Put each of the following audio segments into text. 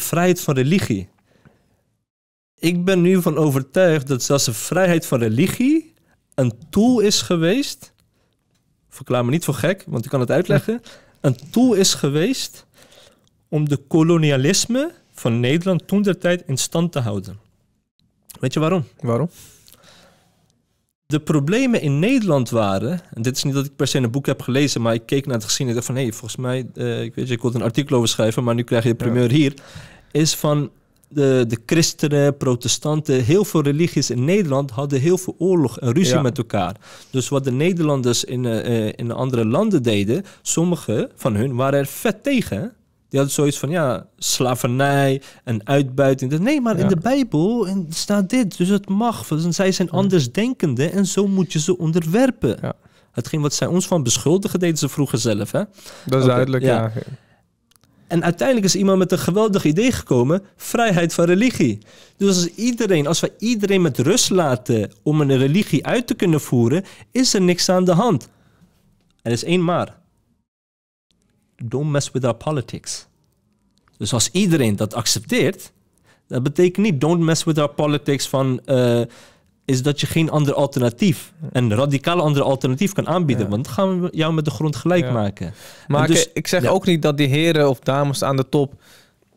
vrijheid van religie. Ik ben nu van overtuigd dat zelfs de vrijheid van religie een tool is geweest. Verklaar me niet voor gek, want ik kan het uitleggen. Een tool is geweest om de kolonialisme van Nederland toen der tijd in stand te houden. Weet je waarom? Waarom? de problemen in Nederland waren. En dit is niet dat ik per se een boek heb gelezen, maar ik keek naar het geschiedenis en dacht van hé, hey, volgens mij, eh, ik weet je, ik kon een artikel over schrijven, maar nu krijg je de primeur hier. Is van de, de christenen, protestanten, heel veel religies in Nederland hadden heel veel oorlog en ruzie met elkaar. Dus wat de Nederlanders in, uh, in andere landen deden, sommige van hun waren er vet tegen. Die hadden zoiets van, ja, slavernij en uitbuiting. Nee, maar in de Bijbel staat dit, dus het mag. zij zijn andersdenkende en zo moet je ze onderwerpen. Ja. Hetgeen wat zij ons van beschuldigen, deden ze vroeger zelf. Hè? Dat is duidelijk, ja. En uiteindelijk is iemand met een geweldig idee gekomen: vrijheid van religie. Dus als iedereen, als we iedereen met rust laten om een religie uit te kunnen voeren, is er niks aan de hand. Er is één maar don't mess with our politics. Dus als iedereen dat accepteert, dat betekent niet don't mess with our politics van eh, is dat je geen ander alternatief, een radicaal ander alternatief kan aanbieden. Want dan gaan we jou met de grond gelijk maken. Maar dus- ik, zeg ook niet dat die heren of dames aan de top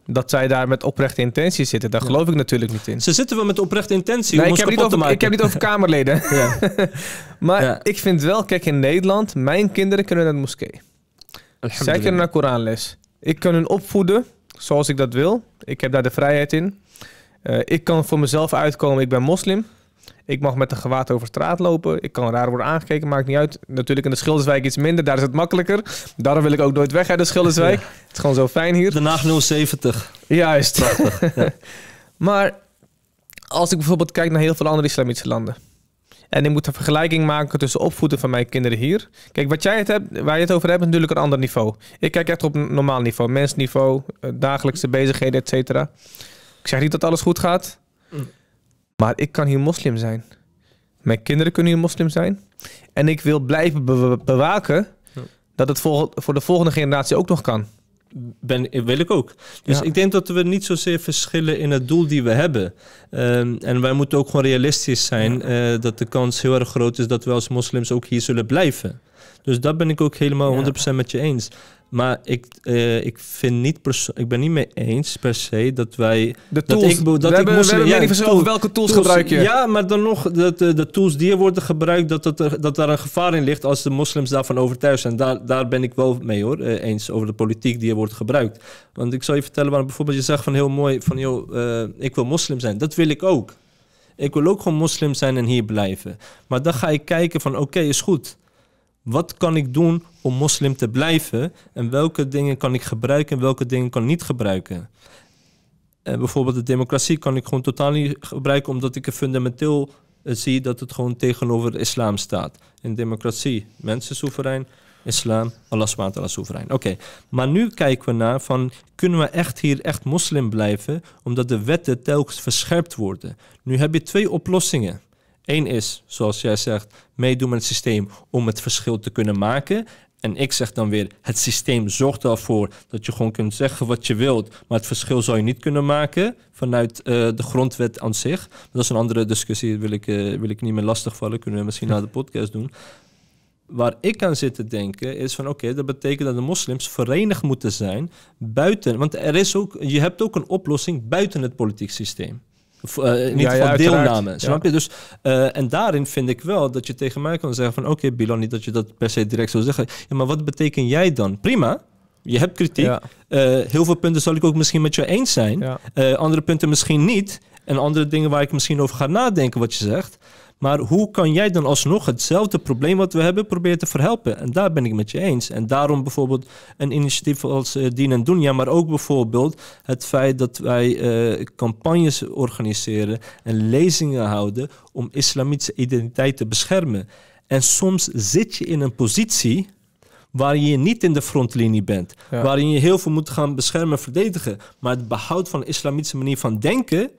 dat zij daar met oprechte intentie zitten. Daar geloof ik natuurlijk niet in. Ze zitten wel met oprechte intentie om ik heb niet over, Ik heb niet over Kamerleden. maar ik vind wel, kijk in Nederland, mijn kinderen kunnen naar de moskee. Zij kunnen naar Koranles. Ik kan hun opvoeden zoals ik dat wil. Ik heb daar de vrijheid in. Eh, ik kan voor mezelf uitkomen, ik ben moslim. Ik mag met een gewaad over straat lopen. Ik kan raar worden aangekeken, maakt niet uit. Natuurlijk in de Schilderswijk iets minder, daar is het makkelijker. Daarom wil ik ook nooit weg uit de Schilderswijk. Het is gewoon zo fijn hier. De Naag 070. Juist. maar als ik bijvoorbeeld kijk naar heel veel andere islamitische landen. En ik moet een vergelijking maken tussen opvoeden van mijn kinderen hier. Kijk, wat jij het hebt, waar je het over hebt, is natuurlijk een ander niveau. Ik kijk echt op normaal niveau, mensniveau, eh, dagelijkse bezigheden, et cetera. Ik zeg niet dat alles goed gaat, hm. maar ik kan hier moslim zijn. Mijn kinderen kunnen hier moslim zijn. En ik wil blijven bewaken hm. dat het voor de volgende generatie ook nog kan ben, wil ik ook. Dus ik denk dat we niet zozeer verschillen in het doel die we hebben. Ehm, en wij moeten ook gewoon realistisch zijn eh, dat de kans heel erg groot is dat we als moslims ook hier zullen blijven. Dus dat ben ik ook helemaal 100% met je eens. Maar ik, eh, ik, vind niet ik ben niet mee eens per se dat wij... De tools. Dat ik, dat we ik hebben, welke tools, gebruik je. Ja, maar dan nog, dat, de, eh, de tools die er worden gebruikt, dat, dat, er, dat daar een gevaar in ligt als de moslims daarvan overtuigd zijn. Daar, daar ben ik wel mee hoor, eh, eens over de politiek die er wordt gebruikt. Want ik zal je vertellen waarom bijvoorbeeld je zegt van heel mooi van joh, ik wil moslim zijn. Dat wil ik ook. Ik wil ook gewoon moslim zijn en hier blijven. Maar dan ga ik kijken van oké, is goed wat kan ik doen om moslim te blijven? En welke dingen kan ik gebruiken en welke dingen kan ik niet gebruiken? Eh, bijvoorbeeld de democratie kan ik gewoon totaal niet gebruiken, omdat ik er fundamenteel eh, zie dat het gewoon tegenover de islam staat. In democratie, mensen soeverein, islam, Allah subhanahu soeverein. Oké, maar nu kijken we naar van, kunnen we echt hier echt moslim blijven, omdat de wetten telkens verscherpt worden? Nu heb je twee oplossingen. Eén is, zoals jij zegt, meedoen met het systeem om het verschil te kunnen maken. En ik zeg dan weer, het systeem zorgt ervoor dat je gewoon kunt zeggen wat je wilt, maar het verschil zou je niet kunnen maken vanuit eh, de grondwet aan zich. Dat is een andere discussie, wil ik, eh, wil ik niet meer lastigvallen, kunnen we misschien na de podcast doen. Waar ik aan zit te denken is van oké, dat betekent dat de moslims verenigd moeten zijn buiten, want er is ook, je hebt ook een oplossing buiten het politiek systeem. Eh, niet van deelname. Snap je? Dus, eh, en daarin vind ik wel dat je tegen mij kan zeggen van... oké bilan niet dat je dat per se direct zou zeggen. Ja, maar wat betekent jij dan? Prima, je hebt kritiek. Eh, heel veel punten zal ik ook misschien met je eens zijn. andere punten misschien niet. En andere dingen waar ik misschien over ga nadenken wat je zegt. Maar hoe kan jij dan alsnog hetzelfde probleem wat we hebben proberen te verhelpen? En daar ben ik met je eens. En daarom bijvoorbeeld een initiatief als uh, Dien en Doen. Ja, maar ook bijvoorbeeld het feit dat wij eh, campagnes organiseren en lezingen houden om islamitische identiteit te beschermen. En soms zit je in een positie waar je niet in de frontlinie bent. Waarin je heel veel moet gaan beschermen en verdedigen. Maar het behoud van de islamitische manier van denken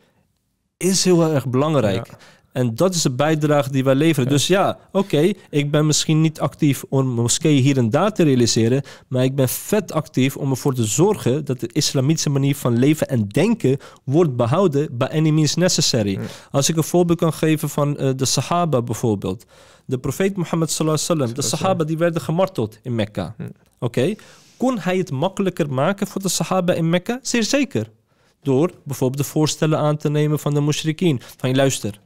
is heel erg belangrijk. Ja. En dat is de bijdrage die wij leveren. Dus ja, oké, ik ben misschien niet actief om moskeeën moskee hier en daar te realiseren, maar ik ben vet actief om ervoor te zorgen dat de islamitische manier van leven en denken wordt behouden by any means necessary. Als ik een voorbeeld kan geven van eh, de Sahaba bijvoorbeeld. De profeet Mohammed sallallahu alaihi wasallam, de Sahaba die werden gemarteld in Mekka. Oké, kon hij het makkelijker maken voor de Sahaba in Mekka? Zeer zeker. Door bijvoorbeeld de voorstellen aan te nemen van de mushrikeen. Van luister,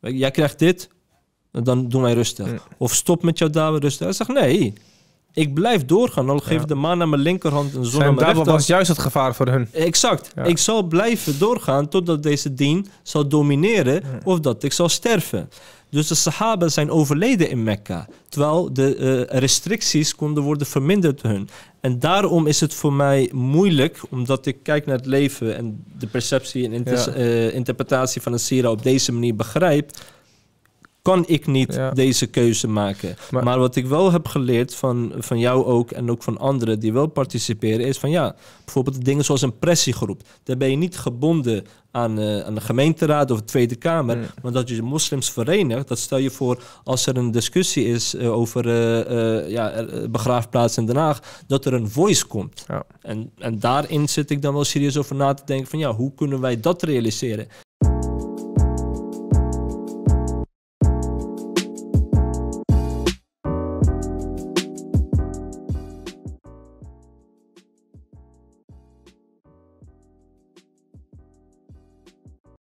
jij krijgt dit, dan doen wij rustig. Of stop met jouw daden rustig. Hij zegt, nee, ik blijf doorgaan. Al geef de maan aan mijn linkerhand een de zon aan mijn was juist het gevaar voor hun. Exact. Ik zal blijven doorgaan totdat deze dien zal domineren of dat ik zal sterven. Dus de Sahaba zijn overleden in Mekka. Terwijl de eh, restricties konden worden verminderd hun. En daarom is het voor mij moeilijk, omdat ik kijk naar het leven en de perceptie en eh, interpretatie van een Sira op deze manier begrijp kan ik niet deze keuze maken. Maar, wat ik wel heb geleerd van, van jou ook en ook van anderen die wel participeren, is van ja, bijvoorbeeld dingen zoals een pressiegroep. Daar ben je niet gebonden aan, uh, aan de gemeenteraad of de Tweede Kamer, maar dat je de moslims verenigt, dat stel je voor als er een discussie is eh, over uh, ja, begraafplaats in Den Haag, dat er een voice komt. Ja. En, en daarin zit ik dan wel serieus over na te denken van ja, hoe kunnen wij dat realiseren?